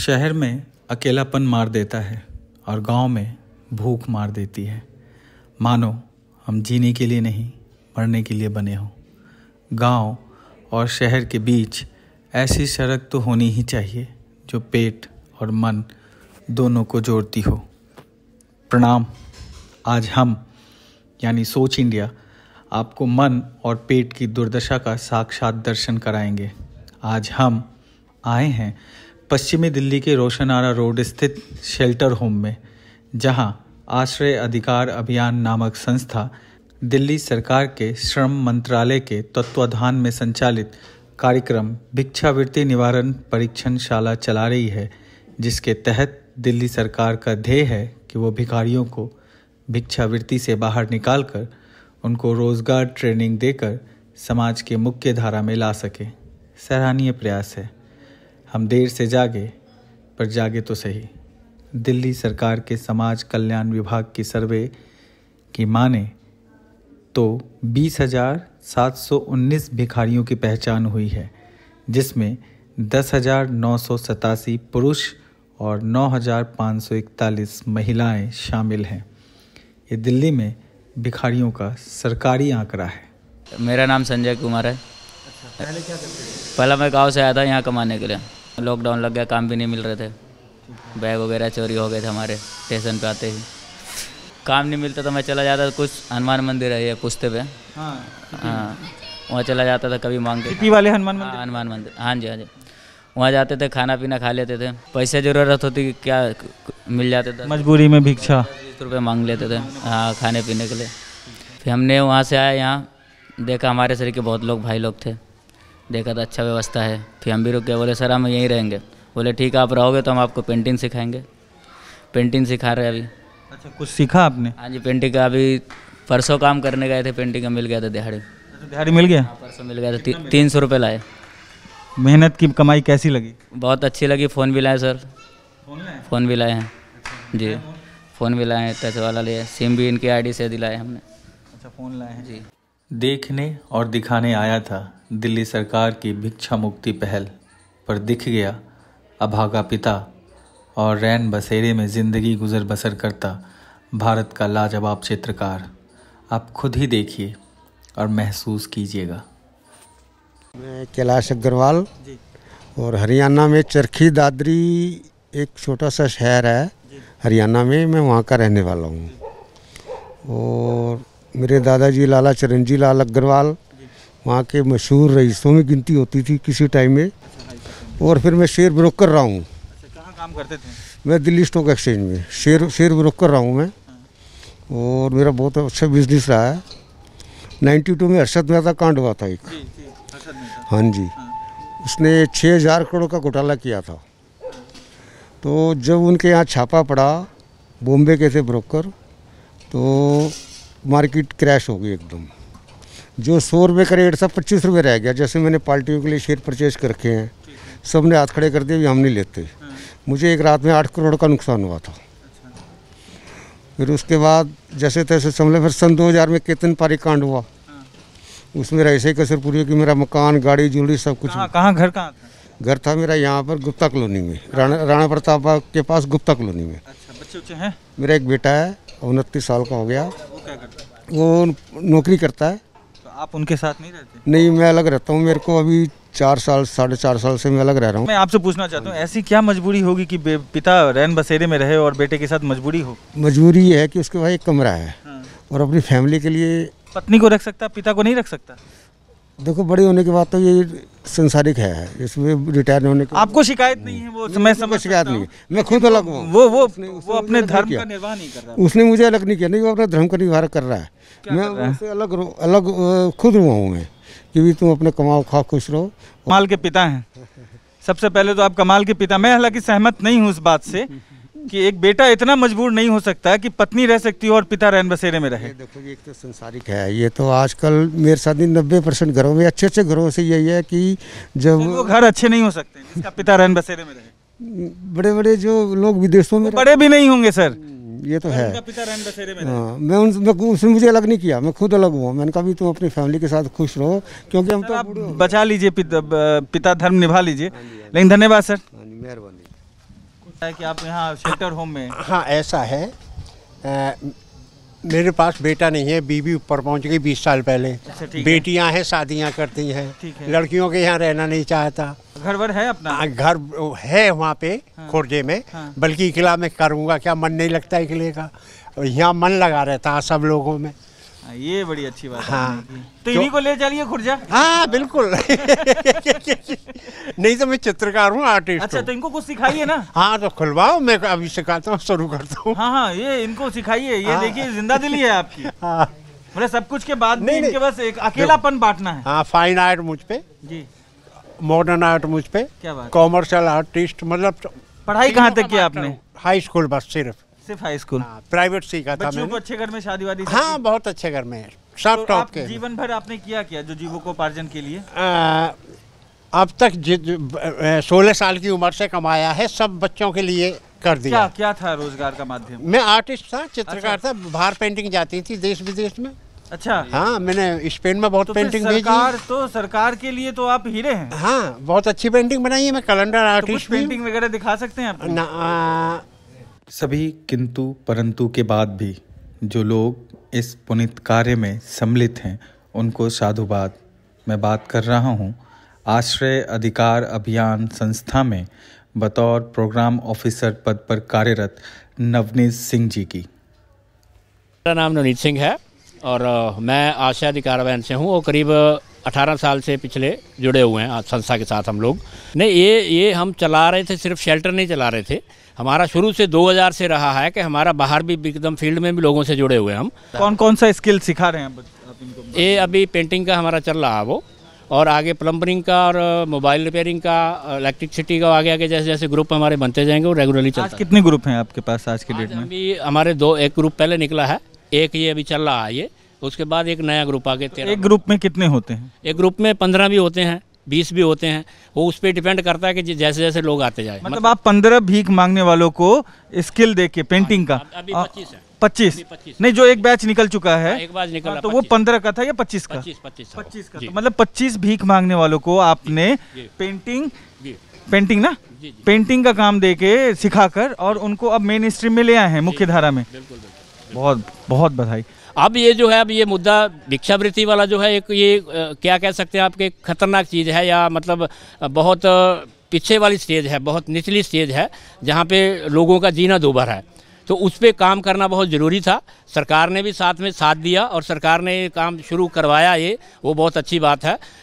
शहर में अकेलापन मार देता है और गांव में भूख मार देती है मानो हम जीने के लिए नहीं मरने के लिए बने हों गांव और शहर के बीच ऐसी सड़क तो होनी ही चाहिए जो पेट और मन दोनों को जोड़ती हो प्रणाम आज हम यानी सोच इंडिया आपको मन और पेट की दुर्दशा का साक्षात दर्शन कराएंगे आज हम आए हैं पश्चिमी दिल्ली के रोशनारा रोड स्थित शेल्टर होम में जहां आश्रय अधिकार अभियान नामक संस्था दिल्ली सरकार के श्रम मंत्रालय के तत्वाधान में संचालित कार्यक्रम भिक्षावृत्ति निवारण परीक्षण शाला चला रही है जिसके तहत दिल्ली सरकार का ध्येय है कि वो भिखारियों को भिक्षावृत्ति से बाहर निकालकर उनको रोजगार ट्रेनिंग देकर समाज के मुख्य धारा में ला सके सराहनीय प्रयास है हम देर से जागे पर जागे तो सही दिल्ली सरकार के समाज कल्याण विभाग की सर्वे की माने तो बीस हजार सात सौ उन्नीस भिखारियों की पहचान हुई है जिसमें दस हजार नौ सौ सतासी पुरुष और नौ हजार पाँच सौ इकतालीस महिलाएँ शामिल हैं ये दिल्ली में भिखारियों का सरकारी आंकड़ा है मेरा नाम संजय कुमार है अच्छा, पहले क्या पहला मैं गाँव से आया था यहाँ कमाने के लिए लॉकडाउन लग गया काम भी नहीं मिल रहे थे बैग वगैरह चोरी हो गए थे हमारे स्टेशन पे आते ही काम नहीं मिलता तो मैं चला जाता था कुछ हनुमान मंदिर है ये पुस्ते पे हाँ, हाँ वहाँ चला जाता था कभी मांग के वाले हाँ, हनुमान मंदिर हाँ, हनुमान मंदिर हाँ जी हाँ जी वहाँ जाते थे खाना पीना खा लेते थे पैसे ज़रूरत होती क्या मिल जाते थे मजबूरी में भिक्षा बीस रुपये मांग लेते थे हाँ खाने पीने के लिए फिर हमने वहाँ से आया यहाँ देखा हमारे शरीर के बहुत लोग भाई लोग थे देखा तो अच्छा व्यवस्था है फिर हम भी रुक गए बोले सर हम यहीं रहेंगे बोले ठीक है आप रहोगे तो हम आपको पेंटिंग सिखाएंगे पेंटिंग सिखा रहे अभी अच्छा कुछ सीखा आपने हाँ जी पेंटिंग का अभी परसों काम करने गए थे पेंटिंग का मिल गया था दिहाड़ी अच्छा, तो दिहाड़ी मिल गया हाँ, परसों मिल गया था तीन सौ रुपये लाए मेहनत की कमाई कैसी लगी बहुत अच्छी लगी फ़ोन भी लाए सर फ़ोन भी लाए हैं अच्छा, जी फ़ोन भी लाए हैं टच वाला लिए सिम भी इनकी आईडी से दिलाए हमने अच्छा फ़ोन लाए हैं जी देखने और दिखाने आया था दिल्ली सरकार की भिक्षा मुक्ति पहल पर दिख गया अभागा पिता और रैन बसेरे में ज़िंदगी गुजर बसर करता भारत का लाजवाब चित्रकार आप खुद ही देखिए और महसूस कीजिएगा मैं कैलाश अग्रवाल और हरियाणा में चरखी दादरी एक छोटा सा शहर है हरियाणा में मैं वहाँ का रहने वाला हूँ और मेरे दादाजी लाला चरणजी लाल अग्रवाल वहाँ के मशहूर रईसों में गिनती होती थी किसी टाइम में और फिर मैं शेयर ब्रोकर रहा हूँ अच्छा, काम करते थे मैं दिल्ली स्टॉक एक्सचेंज में शेयर शेयर ब्रोकर रहा हूँ मैं और मेरा बहुत अच्छा बिजनेस रहा है नाइन्टी टू में अरशद मेहता कांड हुआ था एक हाँ जी हाँ। उसने छः हज़ार करोड़ का घोटाला किया था तो जब उनके यहाँ छापा पड़ा बॉम्बे के थे ब्रोकर तो मार्केट क्रैश हो गई एकदम जो सौ रुपये का रेट था पच्चीस रुपये रह गया जैसे मैंने पार्टियों के लिए शेयर परचेज कर रखे हैं सब ने हाथ खड़े कर दिए हम नहीं लेते हाँ। मुझे एक रात में आठ करोड़ का नुकसान हुआ था अच्छा। फिर उसके बाद जैसे तैसे संभले फिर सन 2000 में केतन पारी कांड हुआ हाँ। उसमें मेरा ऐसे ही कसर पूरी कि मेरा मकान गाड़ी जुड़ी सब कुछ कहाँ घर कहाँ घर था मेरा यहाँ पर गुप्ता कॉलोनी में राणा राणा प्रताप के पास गुप्ता कॉलोनी में अच्छा बच्चे उच्चे हैं मेरा एक बेटा है उनतीस साल का हो गया वो, वो नौकरी करता है आप उनके साथ नहीं रहते नहीं मैं अलग रहता हूँ मेरे को अभी चार साल साढ़े चार साल से मैं अलग रह रहा हूँ मैं आपसे पूछना चाहता हूँ ऐसी क्या मजबूरी होगी कि पिता रैन बसेरे में रहे और बेटे के साथ मजबूरी हो मजबूरी ये है कि उसके भाई एक कमरा है हाँ। और अपनी फैमिली के लिए पत्नी को रख सकता पिता को नहीं रख सकता देखो बड़े होने के बाद तो ये संसारिक है इसमें रिटायर होने के आपको शिकायत नहीं है वो शिकायत नहीं मैं खुद अलग हूँ वो वो उसने, वो अपने धर्म का निर्वाह नहीं कर रहा उसने मुझे अलग नहीं किया नहीं वो अपना धर्म का निर्वाह कर रहा है मैं उससे अलग अलग खुद हुआ हूँ मैं कि भी तुम अपने कमाओ खाओ खुश रहो कमाल के पिता हैं सबसे पहले तो आप कमाल के पिता मैं हालांकि सहमत नहीं हूँ उस बात से कि एक बेटा इतना मजबूर नहीं हो सकता कि पत्नी रह सकती हो और पिता रहन बसेरे में रहे ये देखो ये एक तो संसारिक है ये तो आजकल मेरे ही नब्बे परसेंट घरों में अच्छे अच्छे घरों से यही है कि जब वो घर अच्छे नहीं हो सकते पिता रहन बसेरे में रहे बड़े बड़े जो लोग विदेशों में बड़े भी नहीं होंगे सर हम्म, ये तो है पिता रहन बसेरे में हाँ मैं उनसे उसने मुझे अलग नहीं किया मैं खुद अलग हुआ मैंने कहा भी तुम अपनी फैमिली के साथ खुश रहो क्योंकि हम तो आप बचा लीजिए पिता धर्म निभा लीजिए हाँ हाँ लेकिन धन्यवाद सर हाँ मेहरबानी है कि आप यहाँ शेल्टर होम में हाँ ऐसा है आ, मेरे पास बेटा नहीं है बीबी ऊपर पहुँच गई बीस साल पहले अच्छा, बेटियाँ हैं शादियाँ करती हैं है। लड़कियों के यहाँ रहना नहीं चाहता घर वर है अपना आ, हाँ, घर है वहाँ पे हाँ, खोरजे में हाँ, बल्कि इकला में करूँगा क्या मन नहीं लगता है किले का यहाँ मन लगा रहता सब लोगों में हाँ, ये बड़ी अच्छी बात हाँ तो इन्हीं तो को ले चलिए खुर्जा हाँ बिल्कुल नहीं तो मैं चित्रकार हूँ आर्टिस्ट अच्छा तो इनको कुछ सिखाइए ना हाँ तो खुलवाओ मैं अभी सिखाता हूँ शुरू करता हूँ हाँ हाँ ये इनको सिखाइए ये हाँ। देखिए जिंदा दिली है आपकी मतलब सब कुछ के बाद नहीं, इनके बस एक अकेलापन बांटना है हाँ फाइन आर्ट मुझ पे जी मॉडर्न आर्ट मुझ पे क्या बात कॉमर्शियल आर्टिस्ट मतलब पढ़ाई कहाँ तक की आपने हाई स्कूल बस सिर्फ सिर्फ हाई स्कूल प्राइवेट सीखा था मैंने अच्छे घर में शादी वादी हाँ बहुत अच्छे घर में सब टॉप तो के जीवन भर आपने किया क्या जो जीवो को उपार्जन के लिए अब तक सोलह साल की उम्र से कमाया है सब बच्चों के लिए कर दिया क्या क्या था रोजगार का माध्यम मैं आर्टिस्ट था चित्रकार अच्छा। था बाहर पेंटिंग जाती थी देश विदेश में अच्छा हाँ मैंने स्पेन में बहुत तो पेंटिंग सरकार, भेजी तो सरकार के लिए तो आप हीरे हैं हाँ बहुत अच्छी पेंटिंग बनाई है मैं कैलेंडर आर्टिस्ट तो पेंटिंग वगैरह दिखा सकते हैं आप सभी किंतु परंतु के बाद भी जो लोग इस पुनित कार्य में सम्मिलित हैं उनको साधुवाद मैं बात कर रहा हूँ आश्रय अधिकार अभियान संस्था में बतौर प्रोग्राम ऑफिसर पद पर कार्यरत नवनीत सिंह जी की मेरा नाम नवनीत सिंह है और मैं आशा अधिकार अभियान से हूँ और करीब 18 साल से पिछले जुड़े हुए हैं संस्था के साथ हम लोग नहीं ये ये हम चला रहे थे सिर्फ शेल्टर नहीं चला रहे थे हमारा शुरू से 2000 से रहा है कि हमारा बाहर भी एकदम फील्ड में भी लोगों से जुड़े हुए हैं हम कौन कौन सा स्किल सिखा रहे हैं ये अभी पेंटिंग का हमारा चल रहा है वो और आगे प्लम्बरिंग का और मोबाइल रिपेयरिंग का इलेक्ट्रिसिटी का आगे आगे जैसे जैसे ग्रुप हमारे बनते जाएंगे वो रेगुलरली चलते कितने ग्रुप हैं आपके पास आज के डेट में अभी हमारे दो एक ग्रुप पहले निकला है एक ये अभी चल रहा है ये उसके बाद एक नया ग्रुप आगे तो एक ग्रुप में कितने होते हैं एक ग्रुप में पंद्रह भी होते हैं बीस भी होते हैं वो उस पर डिपेंड करता है कि जैसे जैसे लोग आते जाए मतलब, मतलब आप पंद्रह भीख मांगने वालों को स्किल दे के पेंटिंग का हाँ अभी पच्चीस है पच्चीस नहीं जो एक बैच निकल चुका है हाँ, एक बैच निकल हाँ, तो वो पंद्रह का था या पच्चीस का पच्चीस का तो मतलब पच्चीस भीख मांगने वालों को आपने पेंटिंग पेंटिंग ना जी, जी। पेंटिंग का काम दे के सिखाकर और उनको अब मेन स्ट्रीम में ले आए हैं मुख्य धारा में बिल्कुल, बिल्कुल, बहुत बहुत बधाई अब ये जो है अब ये मुद्दा भिक्षावृत्ति वाला जो है एक ये क्या कह सकते हैं आपके खतरनाक चीज़ है या मतलब बहुत पीछे वाली स्टेज है बहुत निचली स्टेज है जहाँ पे लोगों का जीना दोबर है तो उस पर काम करना बहुत ज़रूरी था सरकार ने भी साथ में साथ दिया और सरकार ने ये काम शुरू करवाया ये वो बहुत अच्छी बात है